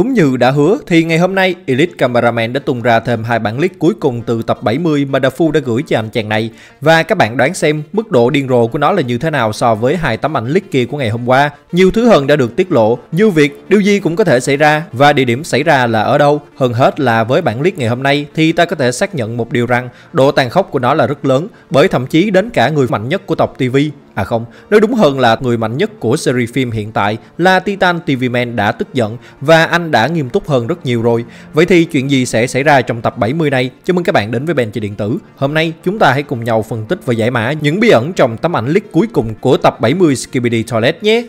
Đúng như đã hứa thì ngày hôm nay Elite Cameraman đã tung ra thêm hai bản clip cuối cùng từ tập 70 mà Dafu đã gửi cho anh chàng này và các bạn đoán xem mức độ điên rồ của nó là như thế nào so với hai tấm ảnh clip kia của ngày hôm qua. Nhiều thứ hơn đã được tiết lộ như việc điều gì cũng có thể xảy ra và địa điểm xảy ra là ở đâu. Hơn hết là với bản clip ngày hôm nay thì ta có thể xác nhận một điều rằng độ tàn khốc của nó là rất lớn bởi thậm chí đến cả người mạnh nhất của tộc TV À không, nói đúng hơn là người mạnh nhất của series phim hiện tại là Titan TV Man đã tức giận và anh đã nghiêm túc hơn rất nhiều rồi. Vậy thì chuyện gì sẽ xảy ra trong tập 70 này? Chào mừng các bạn đến với Ben trên điện tử. Hôm nay chúng ta hãy cùng nhau phân tích và giải mã những bí ẩn trong tấm ảnh leak cuối cùng của tập 70 Skibidi Toilet nhé.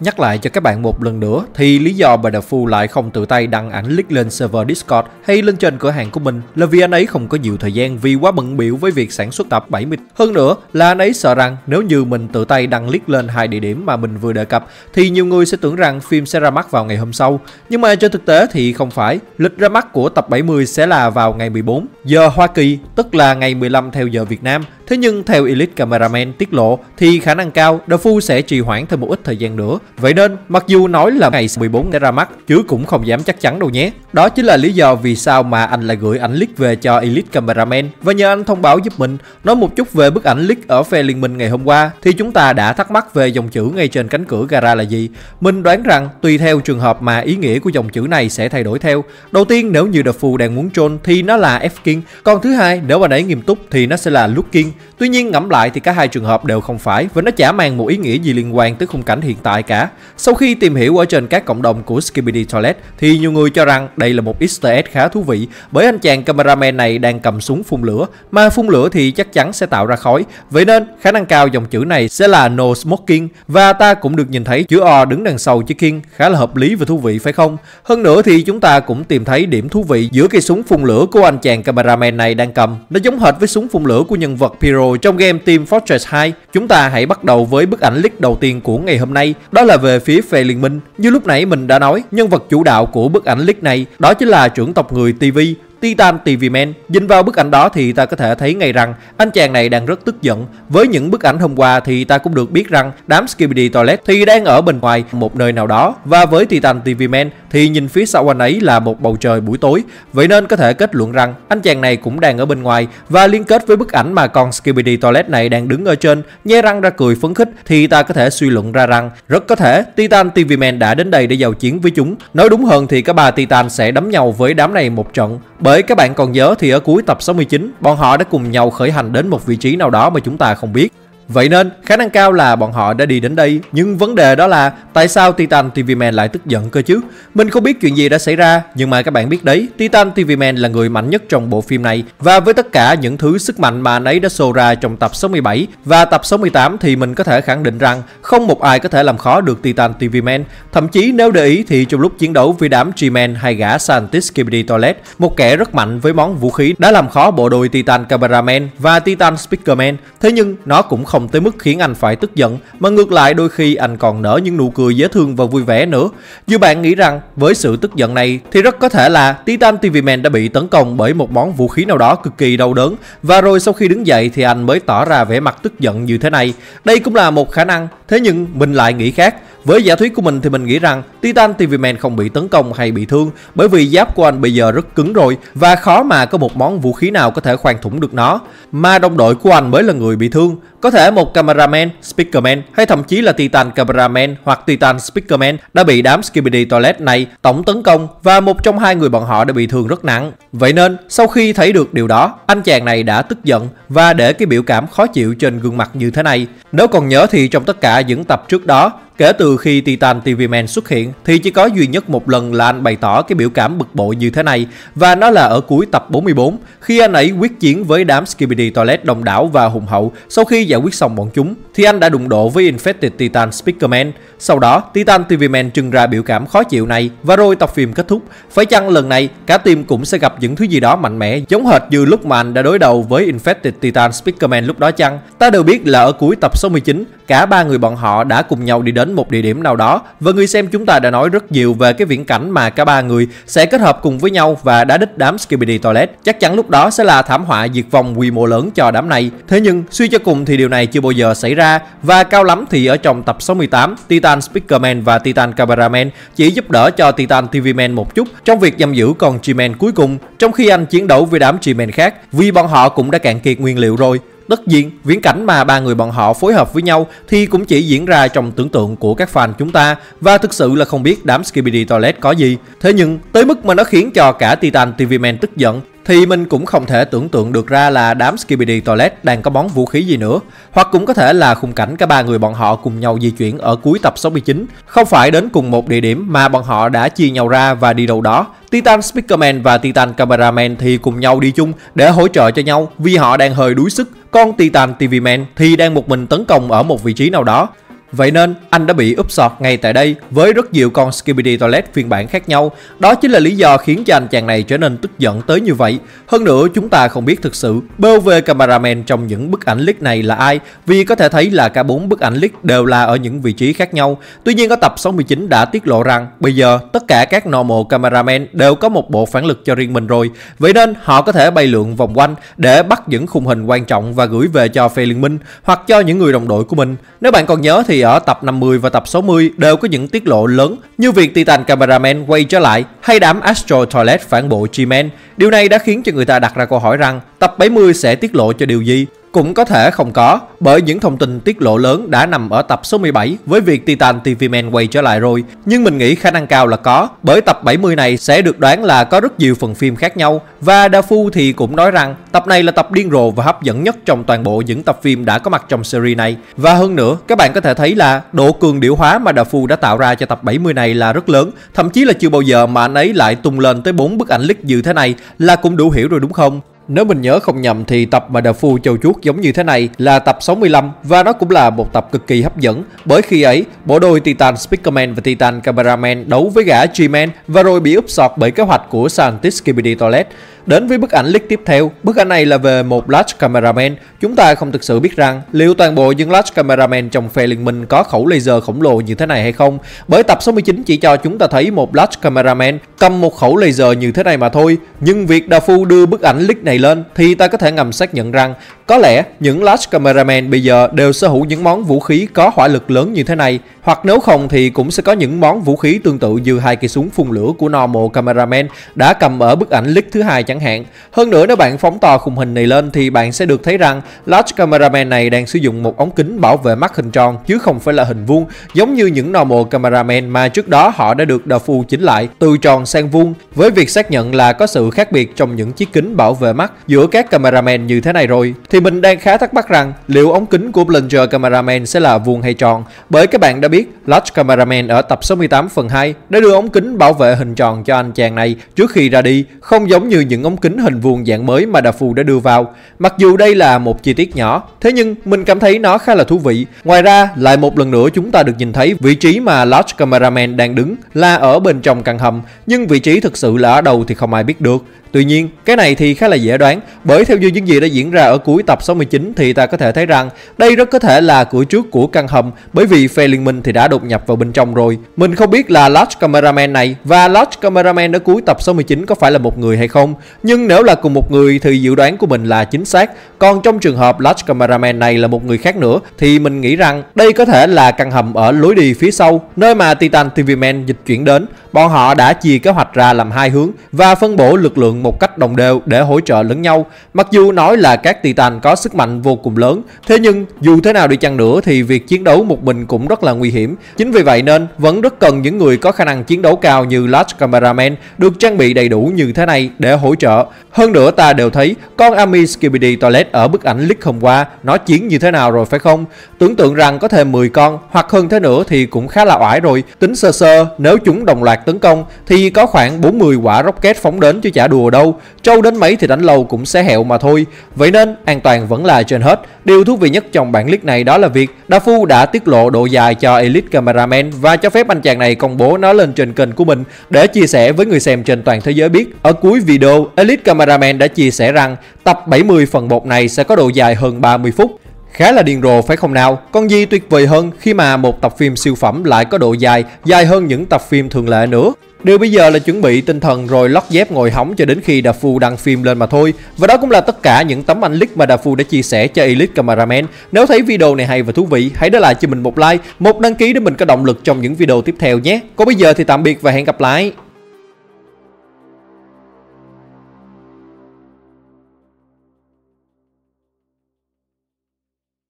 Nhắc lại cho các bạn một lần nữa thì lý do bà Đà Phu lại không tự tay đăng ảnh leak lên server Discord hay lên trên cửa hàng của mình là vì anh ấy không có nhiều thời gian vì quá bận biểu với việc sản xuất tập 70. Hơn nữa là anh ấy sợ rằng nếu như mình tự tay đăng leak lên hai địa điểm mà mình vừa đề cập thì nhiều người sẽ tưởng rằng phim sẽ ra mắt vào ngày hôm sau. Nhưng mà trên thực tế thì không phải, lịch ra mắt của tập 70 sẽ là vào ngày 14 giờ Hoa Kỳ, tức là ngày 15 theo giờ Việt Nam. Thế nhưng theo Elite Cameraman tiết lộ thì khả năng cao The Phu sẽ trì hoãn thêm một ít thời gian nữa Vậy nên, mặc dù nói là ngày 14 sẽ ra mắt, chứ cũng không dám chắc chắn đâu nhé. Đó chính là lý do vì sao mà anh lại gửi ảnh leak về cho Elite Cameraman và nhờ anh thông báo giúp mình. Nói một chút về bức ảnh leak ở phe Liên minh ngày hôm qua thì chúng ta đã thắc mắc về dòng chữ ngay trên cánh cửa gara là gì. Mình đoán rằng tùy theo trường hợp mà ý nghĩa của dòng chữ này sẽ thay đổi theo. Đầu tiên nếu như The Fool đang muốn troll thì nó là F King, còn thứ hai nếu mà ấy nghiêm túc thì nó sẽ là Looking. Tuy nhiên ngẫm lại thì cả hai trường hợp đều không phải và nó chả mang một ý nghĩa gì liên quan tới khung cảnh hiện tại cả. Sau khi tìm hiểu ở trên các cộng đồng của Skibidi Toilet thì nhiều người cho rằng đây là một easter egg khá thú vị bởi anh chàng cameraman này đang cầm súng phun lửa, mà phun lửa thì chắc chắn sẽ tạo ra khói. Vậy nên khả năng cao dòng chữ này sẽ là no smoking và ta cũng được nhìn thấy chữ O đứng đằng sau chữ King khá là hợp lý và thú vị phải không? Hơn nữa thì chúng ta cũng tìm thấy điểm thú vị giữa cây súng phun lửa của anh chàng cameraman này đang cầm. Nó giống hệt với súng phun lửa của nhân vật Pyro trong game Team Fortress 2. Chúng ta hãy bắt đầu với bức ảnh leak đầu tiên của ngày hôm nay, đó là về phía phe liên minh. Như lúc nãy mình đã nói, nhân vật chủ đạo của bức ảnh leak này đó chính là trưởng tộc người TV Titan TV Man. Nhìn vào bức ảnh đó thì ta có thể thấy ngay rằng anh chàng này đang rất tức giận. Với những bức ảnh hôm qua thì ta cũng được biết rằng đám Skibidi Toilet thì đang ở bên ngoài một nơi nào đó và với Titan TV Man thì nhìn phía sau anh ấy là một bầu trời buổi tối. Vậy nên có thể kết luận rằng anh chàng này cũng đang ở bên ngoài và liên kết với bức ảnh mà con Skibidi Toilet này đang đứng ở trên nhe răng ra cười phấn khích thì ta có thể suy luận ra rằng rất có thể Titan TV Man đã đến đây để giao chiến với chúng. Nói đúng hơn thì cả ba Titan sẽ đấm nhau với đám này một trận. Bởi bởi các bạn còn nhớ thì ở cuối tập 69, bọn họ đã cùng nhau khởi hành đến một vị trí nào đó mà chúng ta không biết. Vậy nên khả năng cao là bọn họ đã đi đến đây Nhưng vấn đề đó là tại sao Titan TV Man lại tức giận cơ chứ Mình không biết chuyện gì đã xảy ra Nhưng mà các bạn biết đấy Titan TV Man là người mạnh nhất trong bộ phim này Và với tất cả những thứ sức mạnh mà anh ấy đã show ra trong tập 67 và tập 68 Thì mình có thể khẳng định rằng không một ai có thể làm khó được Titan TV Man Thậm chí nếu để ý thì trong lúc chiến đấu với đám G-Man hay gã Scientist Kibidi Toilet Một kẻ rất mạnh với món vũ khí đã làm khó bộ đôi Titan Cameraman và Titan Speakerman Thế nhưng nó cũng không không tới mức khiến anh phải tức giận, mà ngược lại đôi khi anh còn nở những nụ cười dễ thương và vui vẻ nữa. Dù bạn nghĩ rằng với sự tức giận này thì rất có thể là Titan TV Man đã bị tấn công bởi một món vũ khí nào đó cực kỳ đau đớn và rồi sau khi đứng dậy thì anh mới tỏ ra vẻ mặt tức giận như thế này. Đây cũng là một khả năng Thế nhưng mình lại nghĩ khác. Với giả thuyết của mình thì mình nghĩ rằng Titan TV Man không bị tấn công hay bị thương bởi vì giáp của anh bây giờ rất cứng rồi và khó mà có một món vũ khí nào có thể khoan thủng được nó. Mà đồng đội của anh mới là người bị thương. Có thể một cameraman, speakerman hay thậm chí là Titan cameraman hoặc Titan speakerman đã bị đám Skibidi Toilet này tổng tấn công và một trong hai người bọn họ đã bị thương rất nặng. Vậy nên sau khi thấy được điều đó, anh chàng này đã tức giận và để cái biểu cảm khó chịu trên gương mặt như thế này. Nếu còn nhớ thì trong tất cả đã diễn tập trước đó Kể từ khi Titan TV Man xuất hiện thì chỉ có duy nhất một lần là anh bày tỏ cái biểu cảm bực bội như thế này và nó là ở cuối tập 44 khi anh ấy quyết chiến với đám Skibidi Toilet đồng đảo và hùng hậu sau khi giải quyết xong bọn chúng thì anh đã đụng độ với Infected Titan Speakerman. Sau đó Titan TV Man trưng ra biểu cảm khó chịu này và rồi tập phim kết thúc. Phải chăng lần này cả team cũng sẽ gặp những thứ gì đó mạnh mẽ giống hệt như lúc mà anh đã đối đầu với Infected Titan Speakerman lúc đó chăng? Ta đều biết là ở cuối tập 69 cả ba người bọn họ đã cùng nhau đi đến đến một địa điểm nào đó và người xem chúng ta đã nói rất nhiều về cái viễn cảnh mà cả ba người sẽ kết hợp cùng với nhau và đã đích đám Skibidi Toilet. Chắc chắn lúc đó sẽ là thảm họa diệt vong quy mô lớn cho đám này. Thế nhưng suy cho cùng thì điều này chưa bao giờ xảy ra và cao lắm thì ở trong tập 68, Titan Speakerman và Titan Cameraman chỉ giúp đỡ cho Titan TVman một chút trong việc giam giữ con g cuối cùng trong khi anh chiến đấu với đám g khác vì bọn họ cũng đã cạn kiệt nguyên liệu rồi. Tất nhiên, viễn cảnh mà ba người bọn họ phối hợp với nhau thì cũng chỉ diễn ra trong tưởng tượng của các fan chúng ta và thực sự là không biết đám Skibidi Toilet có gì. Thế nhưng, tới mức mà nó khiến cho cả Titan TV Man tức giận thì mình cũng không thể tưởng tượng được ra là đám Skibidi Toilet đang có món vũ khí gì nữa. Hoặc cũng có thể là khung cảnh cả ba người bọn họ cùng nhau di chuyển ở cuối tập 69, không phải đến cùng một địa điểm mà bọn họ đã chia nhau ra và đi đâu đó. Titan Speakerman và Titan Cameraman thì cùng nhau đi chung để hỗ trợ cho nhau vì họ đang hơi đuối sức. Còn Titan TV Man thì đang một mình tấn công ở một vị trí nào đó. Vậy nên, anh đã bị úp sọt ngay tại đây với rất nhiều con Skibidi Toilet phiên bản khác nhau. Đó chính là lý do khiến cho anh chàng này trở nên tức giận tới như vậy. Hơn nữa, chúng ta không biết thực sự BOV cameraman trong những bức ảnh leak này là ai vì có thể thấy là cả bốn bức ảnh leak đều là ở những vị trí khác nhau. Tuy nhiên, ở tập 69 đã tiết lộ rằng bây giờ tất cả các normal cameraman đều có một bộ phản lực cho riêng mình rồi. Vậy nên, họ có thể bay lượn vòng quanh để bắt những khung hình quan trọng và gửi về cho phe liên minh hoặc cho những người đồng đội của mình. Nếu bạn còn nhớ thì ở tập 50 và tập 60 đều có những tiết lộ lớn như việc Titan Cameraman quay trở lại hay đám Astro Toilet phản bộ G-Man. Điều này đã khiến cho người ta đặt ra câu hỏi rằng tập 70 sẽ tiết lộ cho điều gì cũng có thể không có, bởi những thông tin tiết lộ lớn đã nằm ở tập số 17 với việc Titan TV Man quay trở lại rồi. Nhưng mình nghĩ khả năng cao là có, bởi tập 70 này sẽ được đoán là có rất nhiều phần phim khác nhau. Và Da Dafu thì cũng nói rằng tập này là tập điên rồ và hấp dẫn nhất trong toàn bộ những tập phim đã có mặt trong series này. Và hơn nữa, các bạn có thể thấy là độ cường điệu hóa mà Da Dafu đã tạo ra cho tập 70 này là rất lớn. Thậm chí là chưa bao giờ mà anh ấy lại tung lên tới 4 bức ảnh lít như thế này là cũng đủ hiểu rồi đúng không? Nếu mình nhớ không nhầm thì tập mà Đà Phu Châu Chuốt giống như thế này là tập 65 và nó cũng là một tập cực kỳ hấp dẫn bởi khi ấy bộ đôi Titan Speakerman và Titan Cameraman đấu với gã G-Man và rồi bị úp sọt bởi kế hoạch của scientist Kibidi Toilet. Đến với bức ảnh clip tiếp theo, bức ảnh này là về một Lash Cameraman. Chúng ta không thực sự biết rằng liệu toàn bộ những Lash Cameraman trong phe liên minh có khẩu laser khổng lồ như thế này hay không. Bởi tập 69 chỉ cho chúng ta thấy một Lash Cameraman cầm một khẩu laser như thế này mà thôi. Nhưng việc Đa Phu đưa bức ảnh clip này lên thì ta có thể ngầm xác nhận rằng có lẽ những Lash Cameraman bây giờ đều sở hữu những món vũ khí có hỏa lực lớn như thế này hoặc nếu không thì cũng sẽ có những món vũ khí tương tự như hai cây súng phun lửa của Normal Cameraman đã cầm ở bức ảnh leak thứ hai chẳng hạn. Hơn nữa nếu bạn phóng to khung hình này lên thì bạn sẽ được thấy rằng Large Cameraman này đang sử dụng một ống kính bảo vệ mắt hình tròn chứ không phải là hình vuông giống như những Normal Cameraman mà trước đó họ đã được đờ phu chỉnh lại từ tròn sang vuông với việc xác nhận là có sự khác biệt trong những chiếc kính bảo vệ mắt giữa các cameraman như thế này rồi thì mình đang khá thắc mắc rằng liệu ống kính của Blinger Cameraman sẽ là vuông hay tròn bởi các bạn đã biết, Lodge Cameraman ở tập 68 phần 2 đã đưa ống kính bảo vệ hình tròn cho anh chàng này trước khi ra đi, không giống như những ống kính hình vuông dạng mới mà đà phu đã đưa vào. Mặc dù đây là một chi tiết nhỏ, thế nhưng mình cảm thấy nó khá là thú vị. Ngoài ra, lại một lần nữa chúng ta được nhìn thấy vị trí mà Lodge Cameraman đang đứng là ở bên trong căn hầm, nhưng vị trí thực sự là ở đâu thì không ai biết được. Tuy nhiên, cái này thì khá là dễ đoán, bởi theo như những gì đã diễn ra ở cuối tập 69 thì ta có thể thấy rằng đây rất có thể là cửa trước của căn hầm bởi vì phe liên minh thì đã đột nhập vào bên trong rồi. Mình không biết là Lodge Cameraman này và Lodge Cameraman ở cuối tập số 19 có phải là một người hay không. Nhưng nếu là cùng một người thì dự đoán của mình là chính xác. Còn trong trường hợp Lodge Cameraman này là một người khác nữa thì mình nghĩ rằng đây có thể là căn hầm ở lối đi phía sau nơi mà Titan TV Man dịch chuyển đến. Bọn họ đã chia kế hoạch ra làm hai hướng và phân bổ lực lượng một cách đồng đều để hỗ trợ lẫn nhau. Mặc dù nói là các Titan có sức mạnh vô cùng lớn, thế nhưng dù thế nào đi chăng nữa thì việc chiến đấu một mình cũng rất là nguy hiểm. Chính vì vậy nên vẫn rất cần những người có khả năng chiến đấu cao như Lash Cameraman được trang bị đầy đủ như thế này để hỗ trợ. Hơn nữa ta đều thấy con Ami Skibidi Toilet ở bức ảnh leak hôm qua nó chiến như thế nào rồi phải không? Tưởng tượng rằng có thêm 10 con hoặc hơn thế nữa thì cũng khá là oải rồi. Tính sơ sơ nếu chúng đồng loạt tấn công thì có khoảng 40 quả rocket phóng đến chứ chả đùa đâu. Trâu đến mấy thì đánh lâu cũng sẽ hẹo mà thôi. Vậy nên an toàn vẫn là trên hết. Điều thú vị nhất trong bản leak này đó là việc Da Dafu đã tiết lộ độ dài cho Elite Cameraman và cho phép anh chàng này công bố nó lên trên kênh của mình để chia sẻ với người xem trên toàn thế giới biết. Ở cuối video, Elite Cameraman đã chia sẻ rằng tập 70 phần 1 này sẽ có độ dài hơn 30 phút. Khá là điên rồ phải không nào? Còn gì tuyệt vời hơn khi mà một tập phim siêu phẩm lại có độ dài, dài hơn những tập phim thường lệ nữa. Điều bây giờ là chuẩn bị tinh thần rồi lót dép ngồi hóng cho đến khi Đà Phu đăng phim lên mà thôi. Và đó cũng là tất cả những tấm ảnh leak mà Đà Phu đã chia sẻ cho Elite Cameraman. Nếu thấy video này hay và thú vị, hãy để lại cho mình một like, một đăng ký để mình có động lực trong những video tiếp theo nhé. Còn bây giờ thì tạm biệt và hẹn gặp lại.